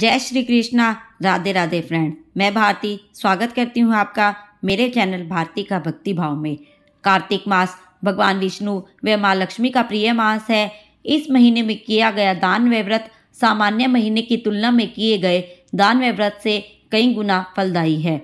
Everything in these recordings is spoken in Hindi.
जय श्री कृष्णा राधे राधे फ्रेंड मैं भारती स्वागत करती हूँ आपका मेरे चैनल भारती का भक्ति भाव में कार्तिक मास भगवान विष्णु व माँ लक्ष्मी का प्रिय मास है इस महीने में किया गया दान व व्रत सामान्य महीने की तुलना में किए गए दान व व्रत से कई गुना फलदायी है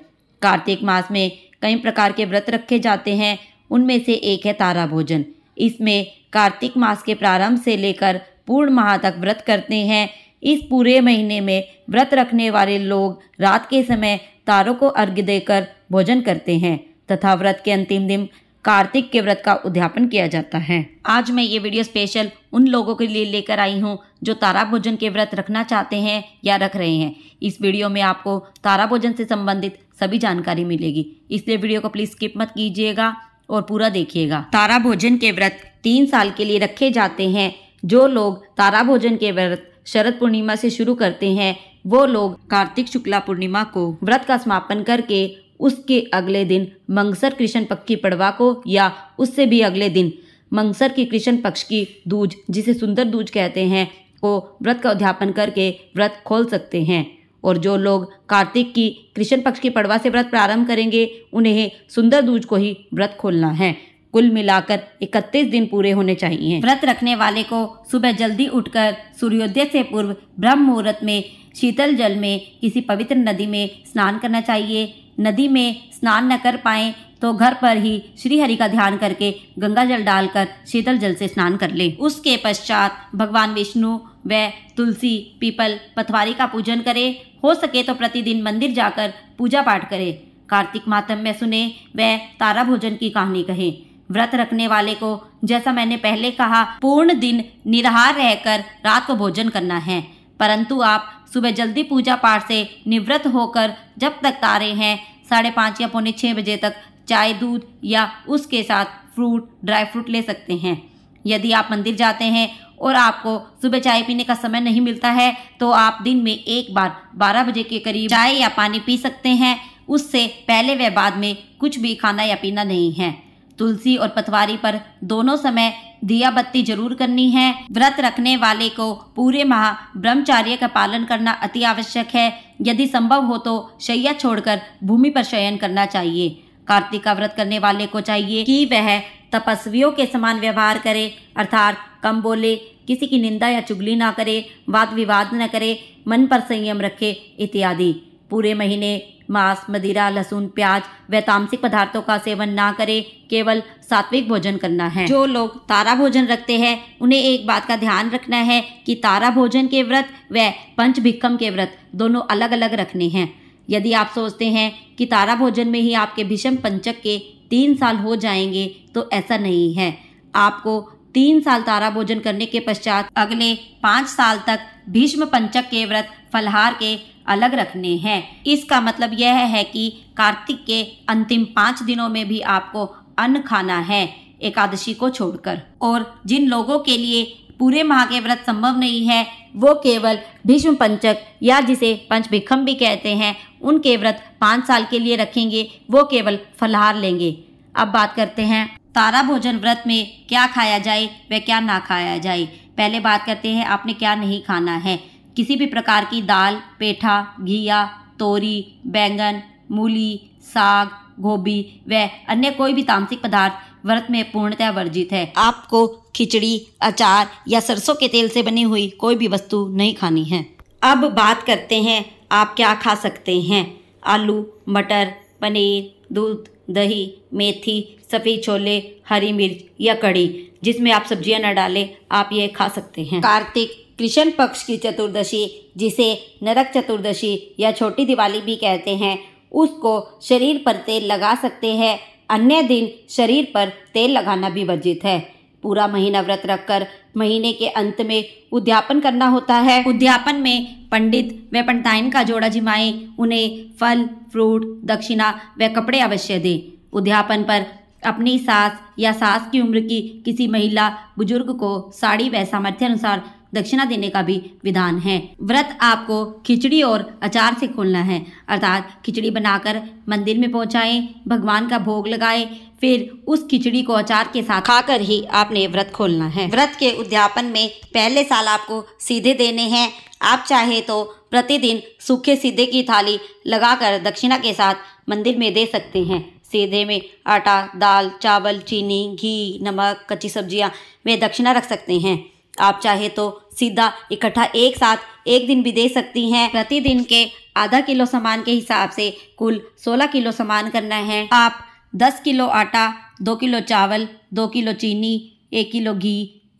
कार्तिक मास में कई प्रकार के व्रत रखे जाते हैं उनमें से एक है तारा भोजन इसमें कार्तिक मास के प्रारंभ से लेकर पूर्ण माह तक व्रत करते हैं इस पूरे महीने में व्रत रखने वाले लोग रात के समय तारों को अर्घ्य देकर भोजन करते हैं तथा व्रत के अंतिम दिन कार्तिक के व्रत का उद्यापन किया जाता है आज मैं ये वीडियो स्पेशल उन लोगों के लिए लेकर आई हूँ जो तारा भोजन के व्रत रखना चाहते हैं या रख रहे हैं इस वीडियो में आपको तारा भोजन से संबंधित सभी जानकारी मिलेगी इसलिए वीडियो को प्लीज स्किप मत कीजिएगा और पूरा देखिएगा तारा भोजन के व्रत तीन साल के लिए रखे जाते हैं जो लोग तारा भोजन के व्रत शरद पूर्णिमा से शुरू करते हैं वो लोग कार्तिक शुक्ला पूर्णिमा को व्रत का समापन करके उसके अगले दिन मंगसर कृष्ण पक्ष की पड़वा को या उससे भी अगले दिन मंगसर की कृष्ण पक्ष की दूज जिसे सुंदर दूज कहते हैं को व्रत का उद्यापन करके व्रत खोल सकते हैं और जो लोग कार्तिक की कृष्ण पक्ष की पड़वा से व्रत प्रारंभ करेंगे उन्हें सुंदर दूज को ही व्रत खोलना है कुल मिलाकर 31 दिन पूरे होने चाहिए व्रत रखने वाले को सुबह जल्दी उठकर सूर्योदय से पूर्व ब्रह्म मुहूर्त में शीतल जल में किसी पवित्र नदी में स्नान करना चाहिए नदी में स्नान न कर पाए तो घर पर ही श्री हरि का ध्यान करके गंगा जल डालकर शीतल जल से स्नान कर ले उसके पश्चात भगवान विष्णु व तुलसी पीपल पथवारी का पूजन करे हो सके तो प्रतिदिन मंदिर जाकर पूजा पाठ करे कार्तिक मातम में सुने व तारा भोजन की कहानी कहें व्रत रखने वाले को जैसा मैंने पहले कहा पूर्ण दिन निराहार रहकर रात को भोजन करना है परंतु आप सुबह जल्दी पूजा पाठ से निवृत्त होकर जब तक तारे हैं साढ़े पाँच या पौने छः बजे तक चाय दूध या उसके साथ फ्रूट ड्राई फ्रूट ले सकते हैं यदि आप मंदिर जाते हैं और आपको सुबह चाय पीने का समय नहीं मिलता है तो आप दिन में एक बार बारह बजे के करीब चाय या पानी पी सकते हैं उससे पहले व बाद में कुछ भी खाना या पीना नहीं है तुलसी और पथवारी पर दोनों समय दिया बत्ती जरूर करनी है व्रत रखने वाले को पूरे माह ब्रह्मचार्य का पालन करना अति आवश्यक है यदि संभव हो तो शैया छोड़कर भूमि पर शयन करना चाहिए कार्तिक का व्रत करने वाले को चाहिए कि वह तपस्वियों के समान व्यवहार करे अर्थात कम बोले किसी की निंदा या चुगली ना करे वाद विवाद न करे मन पर संयम रखे इत्यादि पूरे महीने मांस मदिरा लहसुन प्याज व तामसिक पदार्थों का सेवन ना करें केवल सात्विक भोजन करना है जो लोग तारा भोजन रखते हैं उन्हें एक बात का ध्यान रखना है कि तारा भोजन के व्रत व पंचभिक्कम के व्रत दोनों अलग अलग रखने हैं यदि आप सोचते हैं कि तारा भोजन में ही आपके भीषम पंचक के तीन साल हो जाएंगे तो ऐसा नहीं है आपको तीन साल तारा भोजन करने के पश्चात अगले पाँच साल तक भीष्म पंचक के व्रत फलहार के अलग रखने हैं इसका मतलब यह है कि कार्तिक के अंतिम पाँच दिनों में भी आपको अन्न खाना है एकादशी को छोड़कर और जिन लोगों के लिए पूरे माह के व्रत संभव नहीं है वो केवल भीष्म पंचक या जिसे पंचभिखम भी कहते हैं उनके व्रत पाँच साल के लिए रखेंगे वो केवल फलहार लेंगे अब बात करते हैं तारा भोजन व्रत में क्या खाया जाए व क्या ना खाया जाए पहले बात करते हैं आपने क्या नहीं खाना है किसी भी प्रकार की दाल पेठा घिया तोरी बैंगन मूली साग गोभी व अन्य कोई भी तामसिक पदार्थ व्रत में पूर्णतः वर्जित है आपको खिचड़ी अचार या सरसों के तेल से बनी हुई कोई भी वस्तु नहीं खानी है अब बात करते हैं आप क्या खा सकते हैं आलू मटर पनीर दूध दही मेथी सफ़ेद छोले हरी मिर्च या कड़ी जिसमें आप सब्जियां न डालें आप ये खा सकते हैं कार्तिक कृष्ण पक्ष की चतुर्दशी जिसे नरक चतुर्दशी या छोटी दिवाली भी कहते हैं उसको शरीर पर तेल लगा सकते हैं अन्य दिन शरीर पर तेल लगाना भी वर्जित है पूरा महीना व्रत रखकर महीने के अंत में उद्यापन करना होता है उद्यापन में पंडित व पंडताइन का जोड़ा जिमाए उन्हें फल फ्रूट दक्षिणा व कपड़े अवश्य दें उद्यापन पर अपनी सास या सास की उम्र की किसी महिला बुजुर्ग को साड़ी व सामर्थ्य अनुसार दक्षिणा देने का भी विधान है व्रत आपको खिचड़ी और अचार से खोलना है अर्थात खिचड़ी बनाकर मंदिर में पहुंचाएं भगवान का भोग लगाएं फिर उस खिचड़ी को अचार के साथ खाकर ही आपने व्रत खोलना है व्रत के उद्यापन में पहले साल आपको सीधे देने हैं आप चाहे तो प्रतिदिन सूखे सीधे की थाली लगाकर दक्षिणा के साथ मंदिर में दे सकते हैं सीधे में आटा दाल चावल चीनी घी नमक कच्ची सब्जियां वे दक्षिणा रख सकते हैं आप चाहे तो सीधा इकट्ठा एक साथ एक दिन भी दे सकती हैं प्रतिदिन के आधा किलो सामान के हिसाब से कुल 16 किलो सामान करना है आप 10 किलो आटा 2 किलो चावल 2 किलो चीनी 1 किलो घी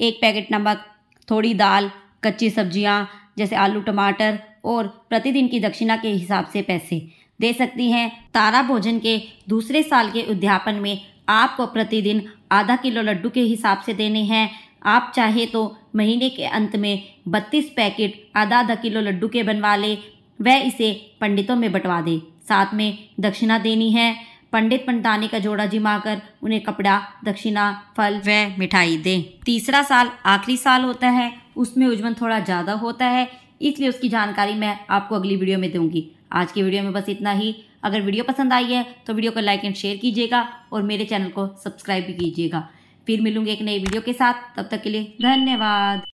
एक पैकेट नमक थोड़ी दाल कच्ची सब्जियां जैसे आलू टमाटर और प्रतिदिन की दक्षिणा के हिसाब से पैसे दे सकती हैं तारा भोजन के दूसरे साल के उद्यापन में आपको प्रतिदिन आधा किलो लड्डू के हिसाब से देने हैं आप चाहे तो महीने के अंत में बत्तीस पैकेट आधा आधा किलो लड्डू के बनवा ले वह इसे पंडितों में बंटवा दे साथ में दक्षिणा देनी है पंडित पंडताने का जोड़ा जिमा कर उन्हें कपड़ा दक्षिणा फल व मिठाई दें तीसरा साल आखिरी साल होता है उसमें उज्जवन थोड़ा ज़्यादा होता है इसलिए उसकी जानकारी मैं आपको अगली वीडियो में दूंगी आज की वीडियो में बस इतना ही अगर वीडियो पसंद आई है तो वीडियो को लाइक एंड शेयर कीजिएगा और मेरे चैनल को सब्सक्राइब भी कीजिएगा फिर मिलूंगी एक नई वीडियो के साथ तब तक के लिए धन्यवाद